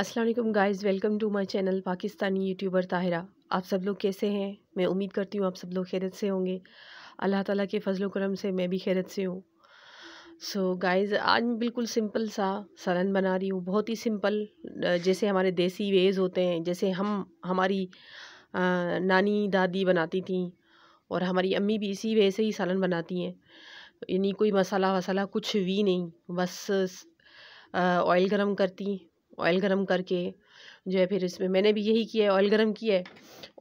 Aslam guys welcome to my channel Pakistani YouTuber Tahira आप सब लोग कैसे हैं मैं उम्मीद करती हूँ आप सब लोग खैरत से होंगे अल्लाह ताला के फजल करम से मैं भी खैरत से हूँ सो so, गाइज़ आज बिल्कुल सिंपल सा सलन बना रही हूँ बहुत ही सिंपल जैसे हमारे देसी वेज़ होते हैं जैसे हम हमारी नानी दादी बनाती थी और हमारी अम्मी भी इसी वे से ही सालन बनाती हैं यानी कोई मसाला वसाला कुछ भी नहीं बस ऑयल गरम करती ऑयल गर्म करके जो है फिर इसमें मैंने भी यही किया है ऑयल गर्म किया है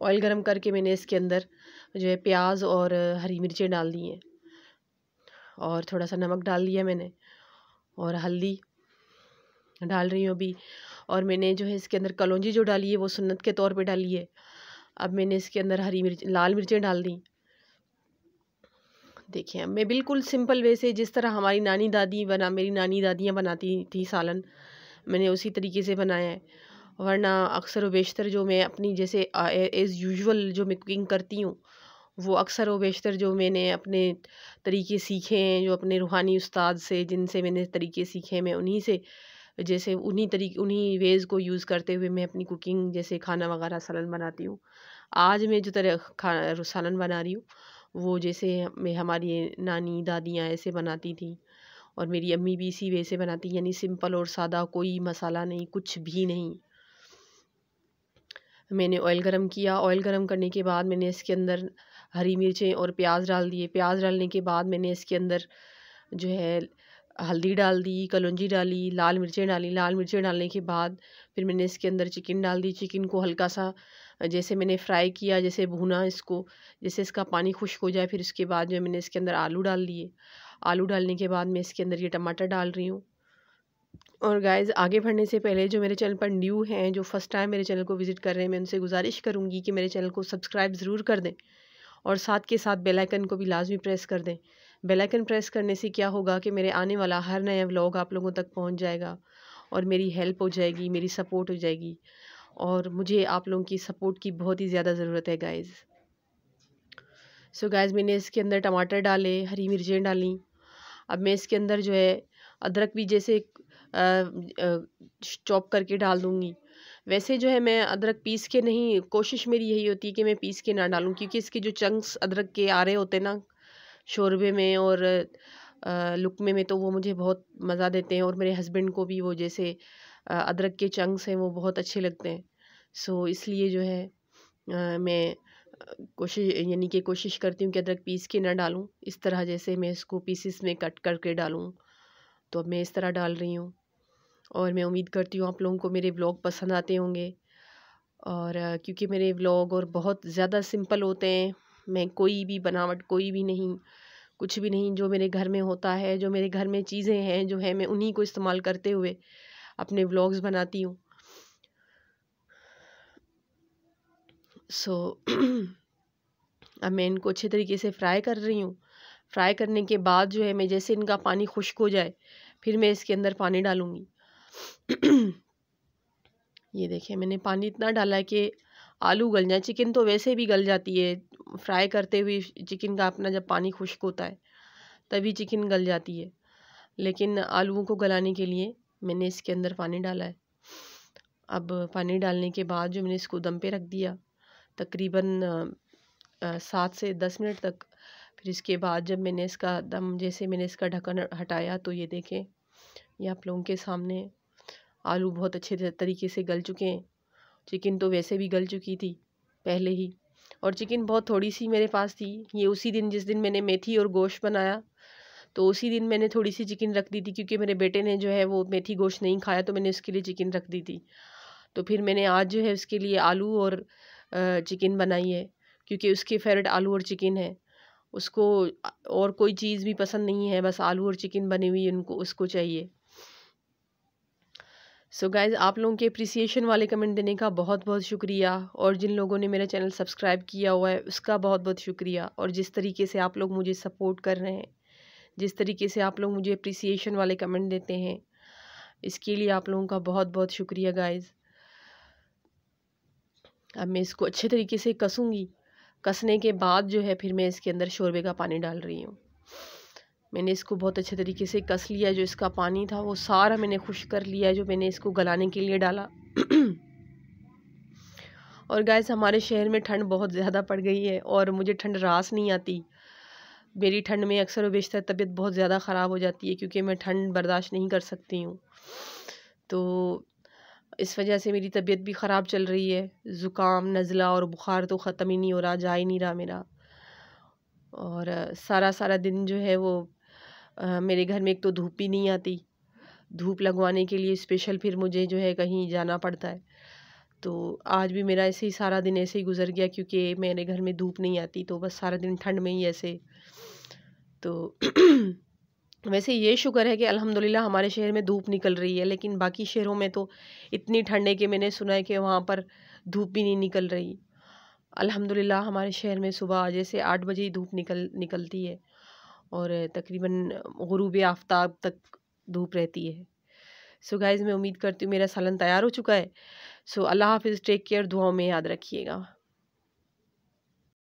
ऑयल गर्म करके मैंने इसके अंदर जो है प्याज और हरी मिर्चें डाल दी हैं और थोड़ा सा नमक डाल दिया मैंने और हल्दी डाल रही हूँ अभी और मैंने जो है इसके अंदर कलौजी जो डाली है वो सुन्नत के तौर पर डाली है अब मैंने इसके अंदर हरी मिर्च लाल मिर्चें डाल दी देखिए मैं बिल्कुल सिंपल वे से जिस तरह हमारी नानी दादी बना मेरी नानी दादियाँ बनाती थी सालन मैंने उसी तरीके से बनाया है वरना अक्सर व बेशतर जो मैं अपनी जैसे एज़ यूजुअल जो मैं कुकिंग करती हूँ वो अक्सर व बेशतर जो मैंने अपने तरीके सीखे हैं जो अपने रूहानी उस्ताद से जिनसे मैंने तरीके सीखे हैं मैं उन्हीं से जैसे उन्हीं तरीके उन्हीं वेज़ को यूज़ करते हुए मैं अपनी कुकिंग जैसे खाना वगैरह सालन बनाती हूँ आज मैं जो तरह खाना सालन बना रही हूँ वो जैसे मैं हमारी नानी दादियाँ ऐसे बनाती थी और मेरी अम्मी भी इसी वे से बनाती यानी सिंपल और सादा कोई मसाला नहीं कुछ भी नहीं मैंने ऑयल गरम किया ऑयल गरम करने के बाद मैंने इसके अंदर हरी मिर्चें और प्याज डाल दिए प्याज डालने के बाद मैंने इसके अंदर जो है हल्दी डाल दी कलौजी डाली लाल मिर्चें डाली लाल मिर्चें डालने के बाद फिर मैंने इसके अंदर चिकन डाल दी चिकन को हल्का सा जैसे मैंने फ्राई किया जैसे भुना इसको जैसे इसका पानी खुश्क हो जाए फिर उसके बाद जो मैंने इसके अंदर आलू डाल दिए आलू डालने के बाद मैं इसके अंदर ये टमाटर डाल रही हूँ और गाइज़ आगे बढ़ने से पहले जो मेरे चैनल पर न्यू हैं जो फ़र्स्ट टाइम मेरे चैनल को विज़िट कर रहे हैं मैं उनसे गुजारिश करूँगी कि मेरे चैनल को सब्सक्राइब ज़रूर कर दें और साथ के साथ बेल आइकन को भी लाजमी प्रेस कर दें बेल आइकन प्रेस करने से क्या होगा कि मेरे आने वाला हर नया व्लॉग आप लोगों तक पहुँच जाएगा और मेरी हेल्प हो जाएगी मेरी सपोर्ट हो जाएगी और मुझे आप लोगों की सपोर्ट की बहुत ही ज़्यादा ज़रूरत है गाइज़ सो so गाइज़ मैंने इसके अंदर टमाटर डाले हरी मिर्चें डाली अब मैं इसके अंदर जो है अदरक भी जैसे चॉप करके डाल दूँगी वैसे जो है मैं अदरक पीस के नहीं कोशिश मेरी यही होती है कि मैं पीस के ना डालूँ क्योंकि इसके जो चंक्स अदरक के आ रहे होते ना शोरबे में और लुकमे में तो वो मुझे बहुत मज़ा देते हैं और मेरे हस्बैंड को भी वो जैसे अदरक के चंक्स हैं वो बहुत अच्छे लगते हैं सो इसलिए जो है मैं कोशिश यानी कि कोशिश करती हूँ कि अदरक पीस के ना डालूँ इस तरह जैसे मैं इसको पीसिस में कट करके डालूँ तो अब मैं इस तरह डाल रही हूँ और मैं उम्मीद करती हूँ आप लोगों को मेरे ब्लॉग पसंद आते होंगे और क्योंकि मेरे ब्लॉग और बहुत ज़्यादा सिंपल होते हैं मैं कोई भी बनावट कोई भी नहीं कुछ भी नहीं जो मेरे घर में होता है जो मेरे घर में चीज़ें हैं जो है मैं उन्हीं को इस्तेमाल करते हुए अपने ब्लॉग्स बनाती हूँ सो अब मैं इनको अच्छे तरीके से फ्राई कर रही हूँ फ्राई करने के बाद जो है मैं जैसे इनका पानी खुश्क हो जाए फिर मैं इसके अंदर पानी डालूँगी ये देखिए मैंने पानी इतना डाला कि आलू गल जाए चिकन तो वैसे भी गल जाती है फ्राई करते हुए चिकन का अपना जब पानी खुश्क होता है तभी चिकन गल जाती है लेकिन आलूओं को गलाने के लिए मैंने इसके अंदर पानी डाला है अब पानी डालने के बाद जो मैंने इसको दम पे रख दिया तकरीबन सात से दस मिनट तक फिर इसके बाद जब मैंने इसका दम जैसे मैंने इसका ढक्कन हटाया तो ये देखें ये आप लोगों के सामने आलू बहुत अच्छे तरीके से गल चुके हैं चिकन तो वैसे भी गल चुकी थी पहले ही और चिकन बहुत थोड़ी सी मेरे पास थी ये उसी दिन जिस दिन मैंने मेथी और गोश्त बनाया तो उसी दिन मैंने थोड़ी सी चिकन रख दी थी क्योंकि मेरे बेटे ने जो है वो मेथी गोश्त नहीं खाया तो मैंने उसके लिए चिकन रख दी थी तो फिर मैंने आज जो है उसके लिए आलू और चिकन बनाइए क्योंकि उसके फेवरेट आलू और चिकन है उसको और कोई चीज़ भी पसंद नहीं है बस आलू और चिकन बनी हुई उनको उसको चाहिए सो so गाइज़ आप लोगों के अप्रिसिएशन वाले कमेंट देने का बहुत बहुत शुक्रिया और जिन लोगों ने मेरा चैनल सब्सक्राइब किया हुआ है उसका बहुत बहुत शुक्रिया और जिस तरीके से आप लोग मुझे सपोर्ट कर रहे हैं जिस तरीके से आप लोग मुझे अप्रिसिएशन वाले कमेंट देते हैं इसके लिए आप लोगों का बहुत बहुत शुक्रिया गाइज़ अब मैं इसको अच्छे तरीके से कसूँगी कसने के बाद जो है फिर मैं इसके अंदर शोरबे का पानी डाल रही हूँ मैंने इसको बहुत अच्छे तरीके से कस लिया जो इसका पानी था वो सारा मैंने खुश कर लिया जो मैंने इसको गलाने के लिए डाला और गैस हमारे शहर में ठंड बहुत ज़्यादा पड़ गई है और मुझे ठंड रास नहीं आती मेरी ठंड में अक्सर व बेशतर तबीयत बहुत ज़्यादा ख़राब हो जाती है क्योंकि मैं ठंड बर्दाश्त नहीं कर सकती हूँ तो इस वजह से मेरी तबीयत भी ख़राब चल रही है ज़ुकाम नज़ला और बुखार तो ख़त्म ही नहीं हो रहा जा ही नहीं रहा मेरा और सारा सारा दिन जो है वो आ, मेरे घर में एक तो धूप ही नहीं आती धूप लगवाने के लिए स्पेशल फिर मुझे जो है कहीं जाना पड़ता है तो आज भी मेरा ऐसे ही सारा दिन ऐसे ही गुजर गया क्योंकि मेरे घर में धूप नहीं आती तो बस सारा दिन ठंड में ही ऐसे तो वैसे ये शुक्र है कि अल्हम्दुलिल्लाह हमारे शहर में धूप निकल रही है लेकिन बाकी शहरों में तो इतनी ठंड है कि मैंने सुना है कि वहाँ पर धूप भी नहीं निकल रही अल्हम्दुलिल्लाह हमारे शहर में सुबह जैसे आठ बजे ही धूप निकल निकलती है और तकरीबन गरूब आफ्ताब तक धूप रहती है सो गाइज़ मैं उम्मीद करती हूँ मेरा सालन तैयार हो चुका है सो अल्लाह हाफिज़ टेक केयर दुआओं में याद रखिएगा